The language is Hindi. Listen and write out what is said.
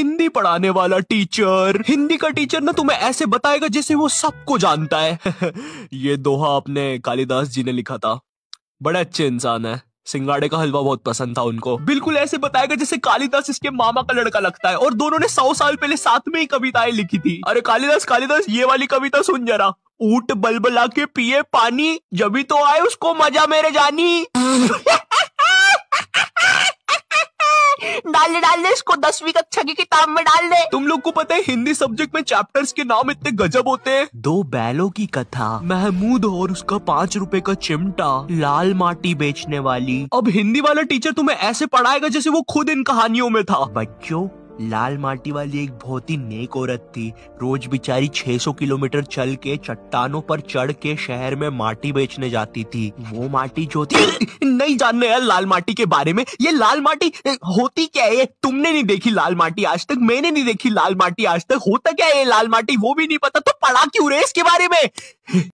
हिंदी पढ़ाने वाला टीचर हिंदी का टीचर ना तुम्हें ऐसे बताएगा जैसे वो सबको जानता है ये दोहा अपने कालिदास जी ने लिखा था बड़े अच्छे इंसान है सिंगाड़े का हलवा बहुत पसंद था उनको बिल्कुल ऐसे बताएगा जैसे कालिदास इसके मामा का लड़का लगता है और दोनों ने सौ साल पहले साथ में ही कविताएं लिखी थी अरे कालिदास कालिदास ये वाली कविता सुन जरा ऊट बलबला के पिए पानी जब तो आए उसको मजा मेरे जानी डाल ले डाल ले इसको दसवीं कक्षा की किताब में डाल दे तुम लोग को पता है हिंदी सब्जेक्ट में चैप्टर्स के नाम इतने गजब होते हैं दो बैलों की कथा महमूद और उसका पाँच रूपए का चिमटा लाल माटी बेचने वाली अब हिंदी वाला टीचर तुम्हें ऐसे पढ़ाएगा जैसे वो खुद इन कहानियों में था बच्चों लाल माटी वाली एक बहुत ही नेक औरत थी रोज बिचारी 600 किलोमीटर चल के चट्टानों पर चढ़ के शहर में माटी बेचने जाती थी वो माटी जो थी नहीं जानने यार लाल माटी के बारे में ये लाल माटी होती क्या है तुमने नहीं देखी लाल माटी आज तक मैंने नहीं देखी लाल माटी आज तक होता क्या है लाल माटी वो भी नहीं पता तो पढ़ा क्यों रे इसके बारे में